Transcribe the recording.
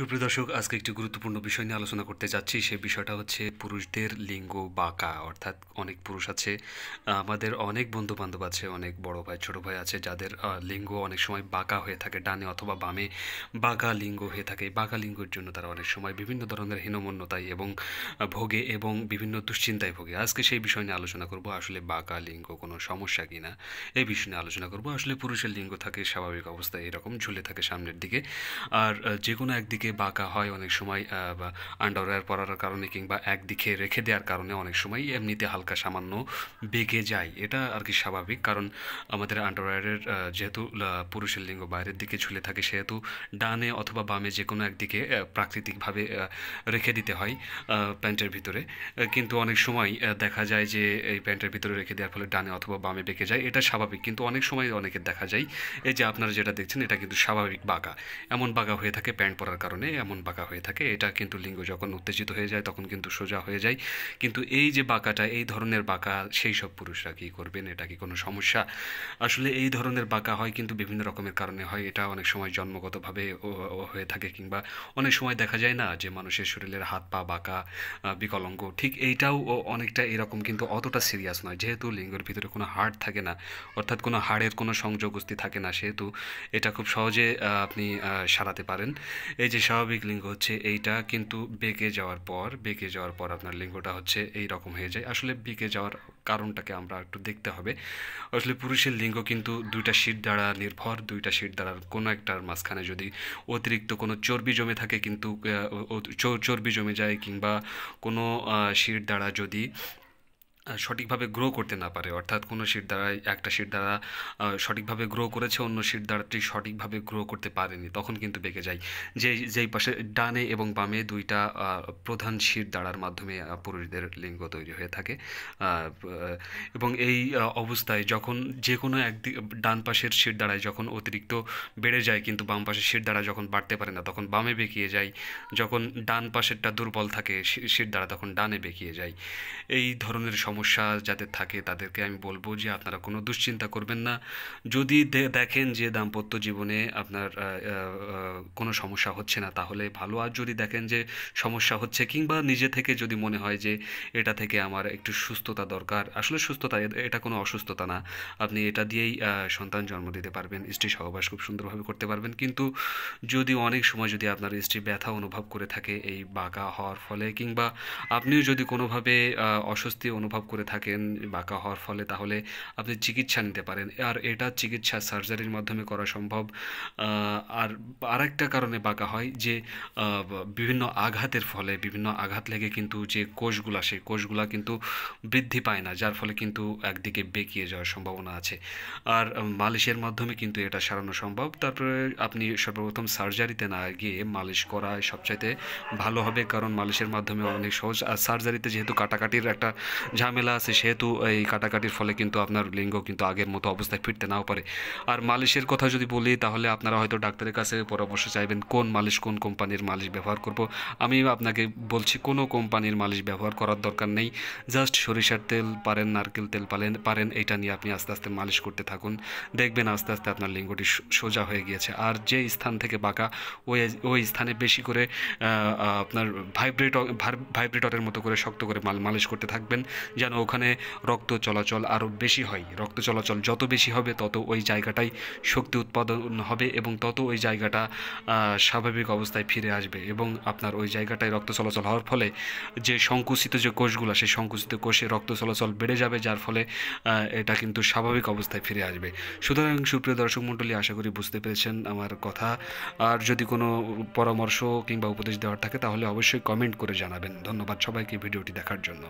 সুপ্রিয় দর্শক আজকে একটি গুরুত্বপূর্ণ বিষয় নিয়ে আলোচনা করতে যাচ্ছি সেই বিষয়টা হচ্ছে পুরুষদের লিঙ্গ বাঁকা অর্থাৎ অনেক পুরুষ আছে আমাদের অনেক বন্ধু বান্ধব আছে অনেক বড় ভাই ছোট ভাই আছে যাদের লিঙ্গ অনেক সময় বাঁকা হয়ে থাকে ডানে অথবা বামে বাঁকা লিঙ্গ হয়ে থাকে বাঁকা লিঙ্গের জন্য তারা অনেক সময় বিভিন্ন ধরনের হীনমন্যতায় এবং ভোগে এবং বিভিন্ন দুশ্চিন্তায় ভোগে আজকে সেই বিষয় নিয়ে আলোচনা করব আসলে বাঁকা লিঙ্গ কোনো সমস্যা কিনা এই বিষয় নিয়ে আলোচনা করব আসলে পুরুষের লিঙ্গ থাকে স্বাভাবিক অবস্থায় এরকম ঝুলে থাকে সামনের দিকে আর যে কোনো একদিকে একদিকে বাঁকা হয় অনেক সময় আন্ডারওয়্যার পরার কারণে কিংবা একদিকে রেখে দেওয়ার কারণে অনেক সময় এমনিতে হালকা সামান্য বেগে যায় এটা আর কি স্বাভাবিক কারণ আমাদের আন্ডারওয়্যারের যেহেতু পুরুষের লিঙ্গ বাইরের দিকে ঝুলে থাকে সেহেতু ডানে অথবা বামে যে কোনো একদিকে প্রাকৃতিকভাবে রেখে দিতে হয় প্যান্টের ভিতরে কিন্তু অনেক সময় দেখা যায় যে এই প্যান্টের ভিতরে রেখে দেওয়ার ফলে ডানে অথবা বামে বেঁকে যায় এটা স্বাভাবিক কিন্তু অনেক সময় অনেকের দেখা যায় এই যে আপনারা যেটা দেখছেন এটা কিন্তু স্বাভাবিক বাঁকা এমন বাঁকা হয়ে থাকে প্যান্ট পরার কারণে এমন বাঁকা হয়ে থাকে এটা কিন্তু লিঙ্গ যখন উত্তেজিত হয়ে যায় তখন কিন্তু সোজা হয়ে যায় কিন্তু এই যে বাঁকাটা এই ধরনের বাঁকা সেই সব পুরুষরা কী করবেন এটা কি কোনো সমস্যা আসলে এই ধরনের বাঁকা হয় কিন্তু বিভিন্ন রকমের কারণে হয় এটা অনেক সময় জন্মগতভাবে হয়ে থাকে কিংবা অনেক সময় দেখা যায় না যে মানুষের শরীরের হাত পা বাঁকা বিকলঙ্গ ঠিক এইটাও অনেকটা এরকম কিন্তু অতটা সিরিয়াস নয় যেহেতু লিঙ্গের ভিতরে কোনো হাড় থাকে না অর্থাৎ কোনো হাড়ের কোনো সংযোগস্থি থাকে না সেহেতু এটা খুব সহজে আপনি সারাতে পারেন এই যে যে স্বাভাবিক লিঙ্গ হচ্ছে এইটা কিন্তু বেঁকে যাওয়ার পর বেঁকে যাওয়ার পর আপনার লিঙ্গটা হচ্ছে এই রকম হয়ে যায় আসলে বেঁকে যাওয়ার কারণটাকে আমরা একটু দেখতে হবে আসলে পুরুষের লিঙ্গ কিন্তু দুইটা শীত দ্বারা নির্ভর দুইটা শীত দ্বারা কোনো একটার মাঝখানে যদি অতিরিক্ত কোনো চর্বি জমে থাকে কিন্তু চর্বি জমে যায় কিংবা কোনো শীত দ্বারা যদি সঠিকভাবে গ্রো করতে না পারে অর্থাৎ কোনো শিট দ্বারা একটা শিট দ্বারা সঠিকভাবে গ্রো করেছে অন্য শিট দ্বারাটি সঠিকভাবে গ্রো করতে পারেনি তখন কিন্তু বেঁকে যায় যে যেই পাশে ডানে এবং বামে দুইটা প্রধান শিট দ্বারার মাধ্যমে পুরুষদের লিঙ্গ তৈরি হয়ে থাকে এবং এই অবস্থায় যখন যে কোনো একদিক ডান পাশের শিট দ্বারায় যখন অতিরিক্ত বেড়ে যায় কিন্তু বাম পাশের শিট দ্বারা যখন বাড়তে পারে না তখন বামে বেঁকিয়ে যায় যখন ডান পাশেরটা দুর্বল থাকে শিট দ্বারা তখন ডানে বেঁকিয়ে যায় এই ধরনের সম সমস্যা যাদের থাকে তাদেরকে আমি বলবো যে আপনারা কোনো দুশ্চিন্তা করবেন না যদি দেখেন যে দাম্পত্য জীবনে আপনার কোনো সমস্যা হচ্ছে না তাহলে ভালো আর যদি দেখেন যে সমস্যা হচ্ছে কিংবা নিজে থেকে যদি মনে হয় যে এটা থেকে আমার একটু সুস্থতা দরকার আসলে সুস্থতা এটা কোনো অসুস্থতা না আপনি এটা দিয়েই সন্তান জন্ম দিতে পারবেন স্ত্রী সহবাস খুব সুন্দরভাবে করতে পারবেন কিন্তু যদি অনেক সময় যদি আপনার স্ত্রী ব্যথা অনুভব করে থাকে এই বাঁকা হওয়ার ফলে কিংবা আপনিও যদি কোনোভাবে অস্বস্তি অনুভব করে থাকেন বাঁকা হওয়ার ফলে তাহলে আপনি চিকিৎসা নিতে পারেন আর এটা চিকিৎসা সার্জারির মাধ্যমে করা সম্ভব আর আরেকটা কারণে বাঁকা হয় যে বিভিন্ন আঘাতের ফলে বিভিন্ন আঘাত লেগে কিন্তু যে কোষগুলো সেই কোষগুলো কিন্তু বৃদ্ধি পায় না যার ফলে কিন্তু একদিকে বেঁকিয়ে যাওয়ার সম্ভাবনা আছে আর মালিশের মাধ্যমে কিন্তু এটা সারানো সম্ভব তারপরে আপনি সর্বপ্রথম সার্জারিতে না গিয়ে মালিশ করা সবচাইতে ভালো হবে কারণ মালিশের মাধ্যমে অনেক সহজ আর সার্জারিতে যেহেতু কাটাকাটির একটা ঝামেলা ঝামেলা আছে সেহেতু এই কাটাকাটির ফলে কিন্তু আপনার লিঙ্গ কিন্তু আগের মতো অবস্থায় ফিরতে নাও পারে আর মালিশের কথা যদি বলি তাহলে আপনারা হয়তো ডাক্তারের কাছে পরামর্শ চাইবেন কোন মালিশ কোন কোম্পানির মালিশ ব্যবহার করব আমি আপনাকে বলছি কোনো কোম্পানির মালিশ ব্যবহার করার দরকার নেই জাস্ট সরিষার তেল পারেন নারকেল তেল পালেন পারেন এটা নিয়ে আপনি আস্তে আস্তে মালিশ করতে থাকুন দেখবেন আস্তে আস্তে আপনার লিঙ্গটি সোজা হয়ে গিয়েছে আর যে স্থান থেকে বাঁকা ওই ওই স্থানে বেশি করে আপনার ভাইব্রেট ভাইব্রেটরের মতো করে শক্ত করে মাল মালিশ করতে থাকবেন যেন ওখানে রক্ত চলাচল আরও বেশি হয় রক্ত চলাচল যত বেশি হবে তত ওই জায়গাটাই শক্তি উৎপাদন হবে এবং তত ওই জায়গাটা স্বাভাবিক অবস্থায় ফিরে আসবে এবং আপনার ওই জায়গাটায় রক্ত চলাচল হওয়ার ফলে যে সংকুচিত যে কোষগুলো সেই সংকুচিত কোষে রক্ত চলাচল বেড়ে যাবে যার ফলে এটা কিন্তু স্বাভাবিক অবস্থায় ফিরে আসবে সুতরাং সুপ্রিয় দর্শক মণ্ডলী আশা করি বুঝতে পেরেছেন আমার কথা আর যদি কোনো পরামর্শ কিংবা উপদেশ দেওয়ার থাকে তাহলে অবশ্যই কমেন্ট করে জানাবেন ধন্যবাদ সবাইকে ভিডিওটি দেখার জন্য